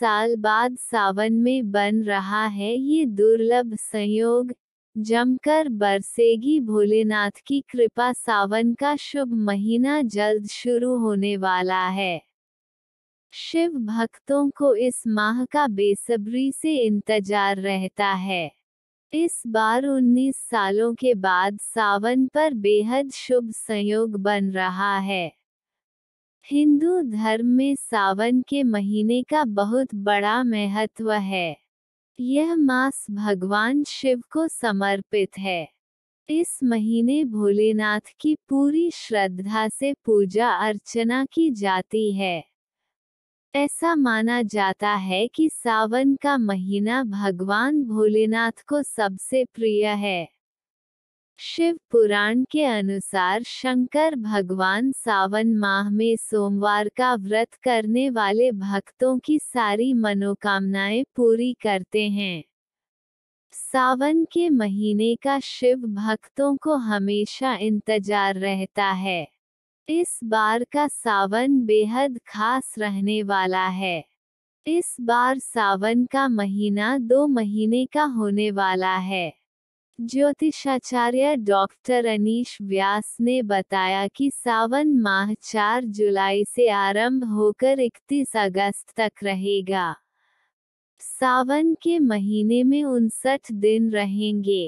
साल बाद सावन में बन रहा है ये दुर्लभ संयोग जमकर बरसेगी भोलेनाथ की कृपा सावन का शुभ महीना जल्द शुरू होने वाला है शिव भक्तों को इस माह का बेसब्री से इंतजार रहता है इस बार 19 सालों के बाद सावन पर बेहद शुभ संयोग बन रहा है हिंदू धर्म में सावन के महीने का बहुत बड़ा महत्व है यह मास भगवान शिव को समर्पित है इस महीने भोलेनाथ की पूरी श्रद्धा से पूजा अर्चना की जाती है ऐसा माना जाता है कि सावन का महीना भगवान भोलेनाथ को सबसे प्रिय है शिव पुराण के अनुसार शंकर भगवान सावन माह में सोमवार का व्रत करने वाले भक्तों की सारी मनोकामनाएं पूरी करते हैं सावन के महीने का शिव भक्तों को हमेशा इंतजार रहता है इस बार का सावन बेहद खास रहने वाला है इस बार सावन का महीना दो महीने का होने वाला है ज्योतिषाचार्य डॉक्टर अनीश व्यास ने बताया कि सावन माह 4 जुलाई से आरंभ होकर 31 अगस्त तक रहेगा सावन के महीने में उनसठ दिन रहेंगे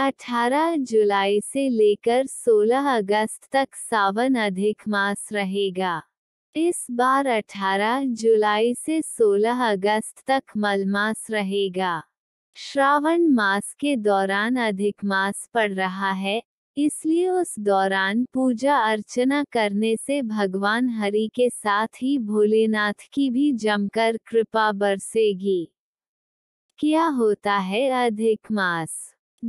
18 जुलाई से लेकर 16 अगस्त तक सावन अधिक मास रहेगा इस बार 18 जुलाई से 16 अगस्त तक मलमास रहेगा श्रावण मास के दौरान अधिक मास पड़ रहा है इसलिए उस दौरान पूजा अर्चना करने से भगवान हरि के साथ ही भोलेनाथ की भी जमकर कृपा बरसेगी क्या होता है अधिक मास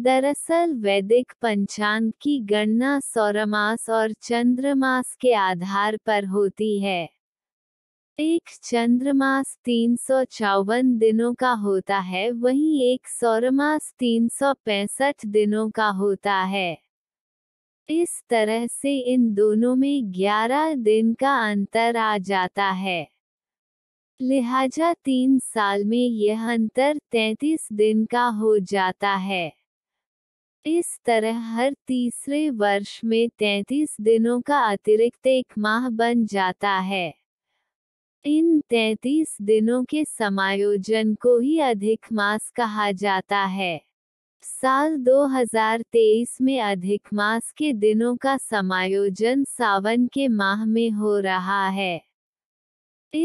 दरअसल वैदिक पंचांग की गणना सौरमास और चंद्रमास के आधार पर होती है एक चंद्रमास तीन सौ चौवन दिनों का होता है वहीं एक सौरमास तीन सौ पैंसठ दिनों का होता है इस तरह से इन दोनों में ग्यारह दिन का अंतर आ जाता है लिहाजा तीन साल में यह अंतर तैतीस दिन का हो जाता है इस तरह हर तीसरे वर्ष में तैतीस दिनों का अतिरिक्त एक माह बन जाता है इन 33 दिनों के समायोजन को ही अधिक मास कहा जाता है साल 2023 में अधिक मास के दिनों का समायोजन सावन के माह में हो रहा है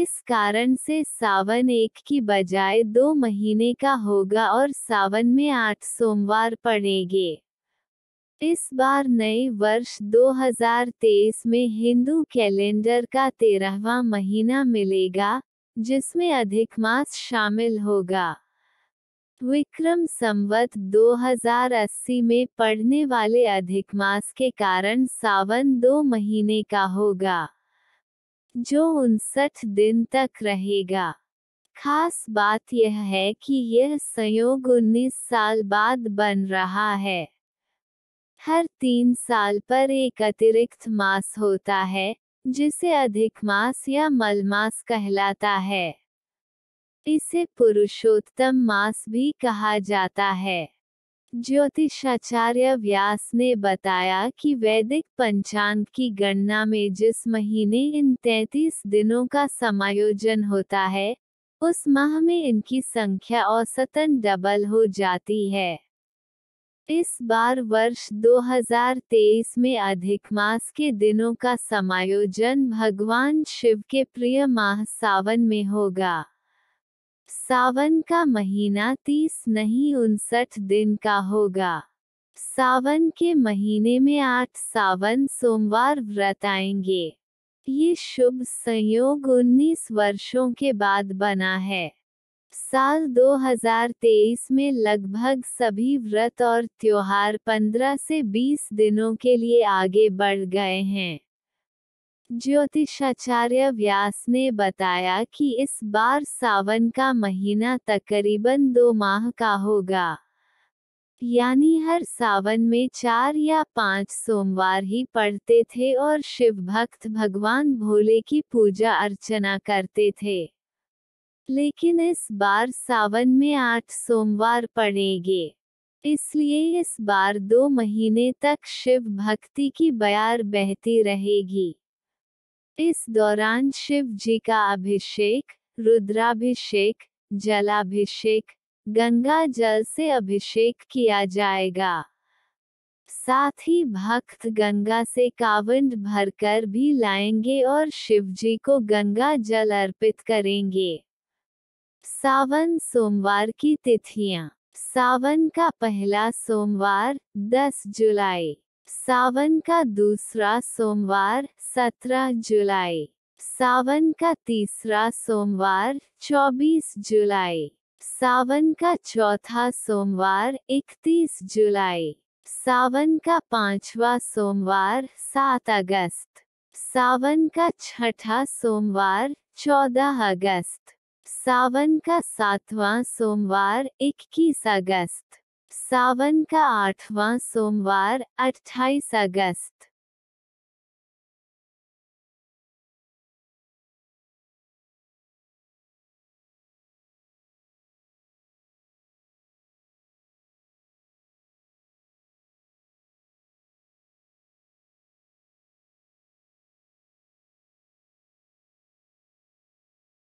इस कारण से सावन एक की बजाय दो महीने का होगा और सावन में आठ सोमवार पड़ेंगे इस बार नए वर्ष 2023 में हिंदू कैलेंडर का तेरहवा महीना मिलेगा जिसमें अधिक मास शामिल होगा विक्रम संवत 2080 में पड़ने वाले अधिक मास के कारण सावन दो महीने का होगा जो उनसठ दिन तक रहेगा खास बात यह है कि यह संयोग 19 साल बाद बन रहा है हर तीन साल पर एक अतिरिक्त मास होता है जिसे अधिक मास या मलमास कहलाता है इसे पुरुषोत्तम मास भी कहा जाता है ज्योतिषाचार्य व्यास ने बताया कि वैदिक पंचांग की गणना में जिस महीने इन 33 दिनों का समायोजन होता है उस माह में इनकी संख्या औसतन डबल हो जाती है इस बार वर्ष 2023 में अधिक मास के दिनों का समायोजन भगवान शिव के प्रिय माह सावन में होगा सावन का महीना 30 नहीं उनसठ दिन का होगा सावन के महीने में आठ सावन सोमवार व्रत आएंगे ये शुभ संयोग 19 वर्षों के बाद बना है साल 2023 में लगभग सभी व्रत और त्योहार 15 से 20 दिनों के लिए आगे बढ़ गए हैं ज्योतिषाचार्य व्यास ने बताया कि इस बार सावन का महीना तकरीबन दो माह का होगा यानी हर सावन में चार या पांच सोमवार ही पढ़ते थे और शिव भक्त भगवान भोले की पूजा अर्चना करते थे लेकिन इस बार सावन में आठ सोमवार पड़ेंगे इसलिए इस बार दो महीने तक शिव भक्ति की बयार बहती रहेगी इस दौरान शिव जी का अभिषेक रुद्राभिषेक जलाभिषेक गंगा जल से अभिषेक किया जाएगा साथ ही भक्त गंगा से कावंड भरकर भी लाएंगे और शिवजी को गंगा जल अर्पित करेंगे सावन सोमवार की तिथियां सावन का पहला सोमवार 10 जुलाई सावन का दूसरा सोमवार 17 जुलाई सावन का तीसरा सोमवार 24 जुलाई सावन का चौथा सोमवार 31 जुलाई सावन का पांचवा सोमवार 7 अगस्त सावन का छठा सोमवार 14 अगस्त सावन का सातवां सोमवार 21 अगस्त सावन का आठवां सोमवार 28 अगस्त